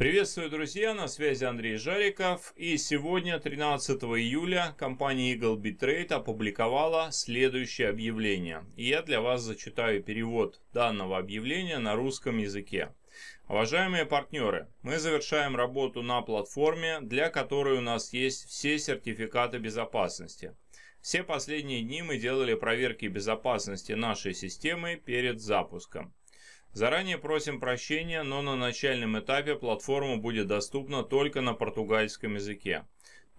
Приветствую, друзья! На связи Андрей Жариков. И сегодня, 13 июля, компания Eagle Bitrate опубликовала следующее объявление. И я для вас зачитаю перевод данного объявления на русском языке. Уважаемые партнеры, мы завершаем работу на платформе, для которой у нас есть все сертификаты безопасности. Все последние дни мы делали проверки безопасности нашей системы перед запуском. Заранее просим прощения, но на начальном этапе платформа будет доступна только на португальском языке.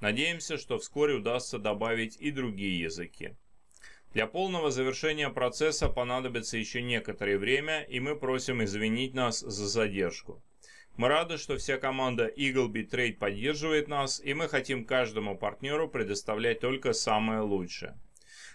Надеемся, что вскоре удастся добавить и другие языки. Для полного завершения процесса понадобится еще некоторое время, и мы просим извинить нас за задержку. Мы рады, что вся команда Eaglebee Trade поддерживает нас, и мы хотим каждому партнеру предоставлять только самое лучшее.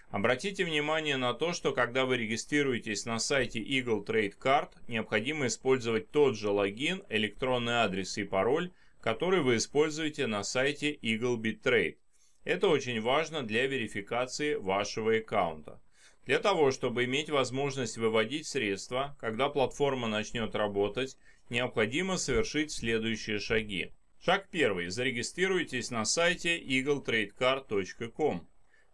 Обратите внимание на то, что когда вы регистрируетесь на сайте Eagle Trade Card, необходимо использовать тот же логин, электронный адрес и пароль, который вы используете на сайте EagleBit Trade. Это очень важно для верификации вашего аккаунта. Для того, чтобы иметь возможность выводить средства, когда платформа начнет работать, необходимо совершить следующие шаги. Шаг первый. Зарегистрируйтесь на сайте eagletradecard.com.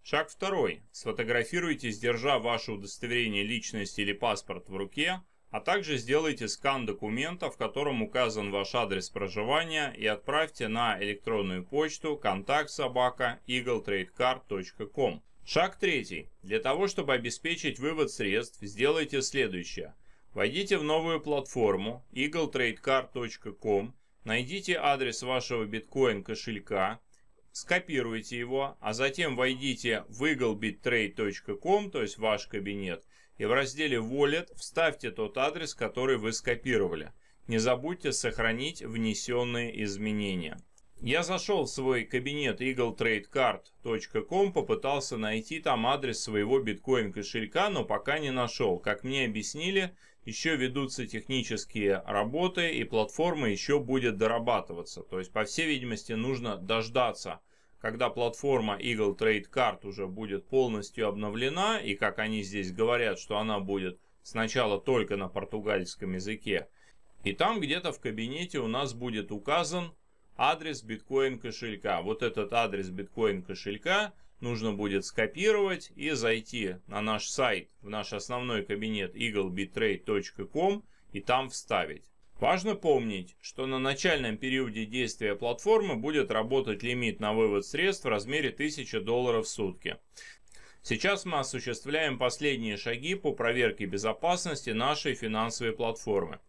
Шаг второй. Сфотографируйте, сдержа ваше удостоверение личности или паспорт в руке, а также сделайте скан документа, в котором указан ваш адрес проживания и отправьте на электронную почту контакт собака eagletradecard.com. Шаг третий. Для того, чтобы обеспечить вывод средств, сделайте следующее. Войдите в новую платформу eagletradecard.com, найдите адрес вашего биткоин кошелька, скопируйте его, а затем войдите в eagleBitTrade.com, то есть ваш кабинет, и в разделе Wallet вставьте тот адрес, который вы скопировали. Не забудьте сохранить внесенные изменения. Я зашел в свой кабинет eagletradecard.com, попытался найти там адрес своего биткоин кошелька, но пока не нашел. Как мне объяснили, еще ведутся технические работы и платформа еще будет дорабатываться. То есть, по всей видимости, нужно дождаться, когда платформа Eagle Trade Card уже будет полностью обновлена, и как они здесь говорят, что она будет сначала только на португальском языке, и там где-то в кабинете у нас будет указан адрес биткоин кошелька. Вот этот адрес биткоин кошелька нужно будет скопировать и зайти на наш сайт, в наш основной кабинет eaglebitrade.com и там вставить. Важно помнить, что на начальном периоде действия платформы будет работать лимит на вывод средств в размере 1000 долларов в сутки. Сейчас мы осуществляем последние шаги по проверке безопасности нашей финансовой платформы.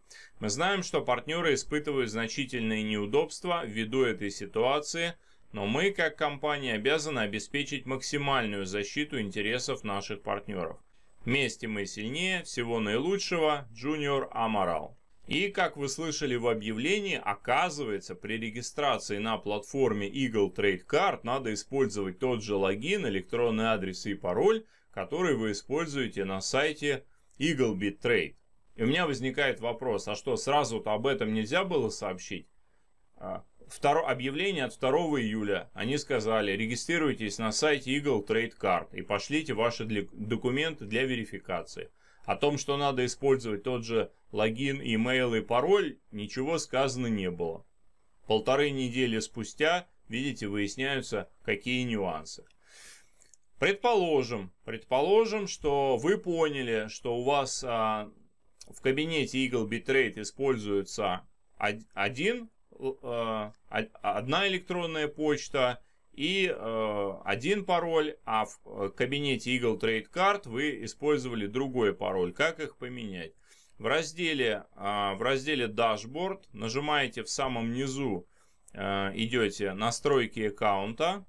Мы знаем, что партнеры испытывают значительные неудобства ввиду этой ситуации, но мы, как компания, обязаны обеспечить максимальную защиту интересов наших партнеров. Вместе мы сильнее, всего наилучшего, Junior Amaral. И, как вы слышали в объявлении, оказывается, при регистрации на платформе Eagle Trade Card надо использовать тот же логин, электронный адрес и пароль, который вы используете на сайте Eagle Bit Trade. И у меня возникает вопрос, а что, сразу-то об этом нельзя было сообщить? А, второ, объявление от 2 июля. Они сказали, регистрируйтесь на сайте Eagle Trade Card и пошлите ваши для, документы для верификации. О том, что надо использовать тот же логин, имейл и пароль, ничего сказано не было. Полторы недели спустя, видите, выясняются какие нюансы. Предположим, предположим, что вы поняли, что у вас а, в кабинете Eagle Bitrate используется один, а, одна электронная почта и э, один пароль, а в э, кабинете Eagle Trade Card вы использовали другой пароль. Как их поменять? В разделе, э, в разделе Dashboard нажимаете в самом низу, э, идете «Настройки аккаунта».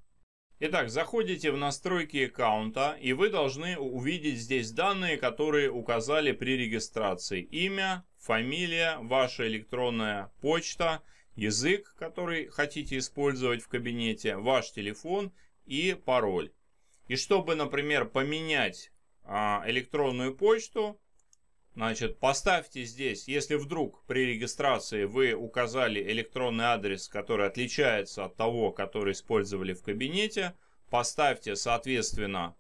Итак, заходите в «Настройки аккаунта» и вы должны увидеть здесь данные, которые указали при регистрации. Имя, фамилия, ваша электронная почта – язык, который хотите использовать в кабинете, ваш телефон и пароль. И чтобы, например, поменять а, электронную почту, значит, поставьте здесь, если вдруг при регистрации вы указали электронный адрес, который отличается от того, который использовали в кабинете, поставьте, соответственно,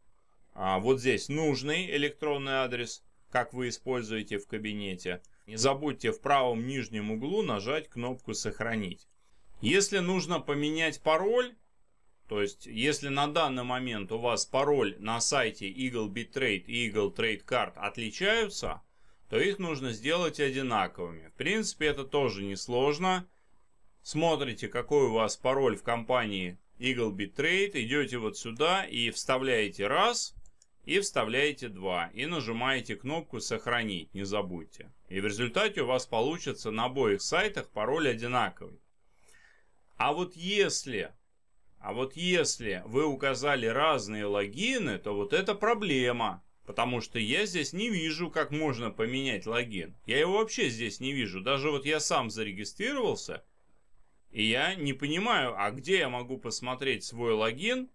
а, вот здесь нужный электронный адрес, как вы используете в кабинете – не забудьте в правом нижнем углу нажать кнопку «Сохранить». Если нужно поменять пароль, то есть если на данный момент у вас пароль на сайте Eagle BitTrade и Eagle Trade Card отличаются, то их нужно сделать одинаковыми. В принципе, это тоже несложно. Смотрите, какой у вас пароль в компании Eagle BitTrade, идете вот сюда и вставляете раз – и вставляете 2 и нажимаете кнопку «Сохранить», не забудьте. И в результате у вас получится на обоих сайтах пароль одинаковый. А вот если, а вот если вы указали разные логины, то вот это проблема. Потому что я здесь не вижу, как можно поменять логин. Я его вообще здесь не вижу. Даже вот я сам зарегистрировался, и я не понимаю, а где я могу посмотреть свой логин,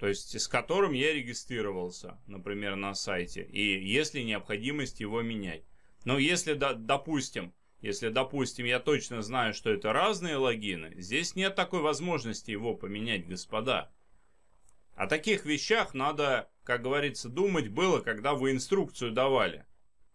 то есть с которым я регистрировался, например, на сайте, и если необходимость его менять. Но если, допустим, если, допустим, я точно знаю, что это разные логины, здесь нет такой возможности его поменять, господа. О таких вещах надо, как говорится, думать было, когда вы инструкцию давали.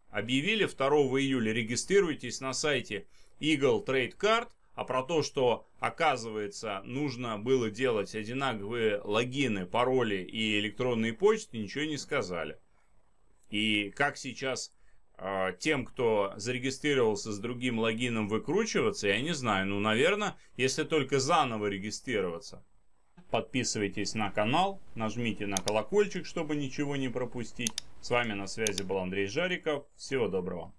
Объявили 2 июля, регистрируйтесь на сайте Eagle Trade Card – а про то, что, оказывается, нужно было делать одинаковые логины, пароли и электронные почты, ничего не сказали. И как сейчас а, тем, кто зарегистрировался с другим логином, выкручиваться, я не знаю. Ну, наверное, если только заново регистрироваться. Подписывайтесь на канал, нажмите на колокольчик, чтобы ничего не пропустить. С вами на связи был Андрей Жариков. Всего доброго.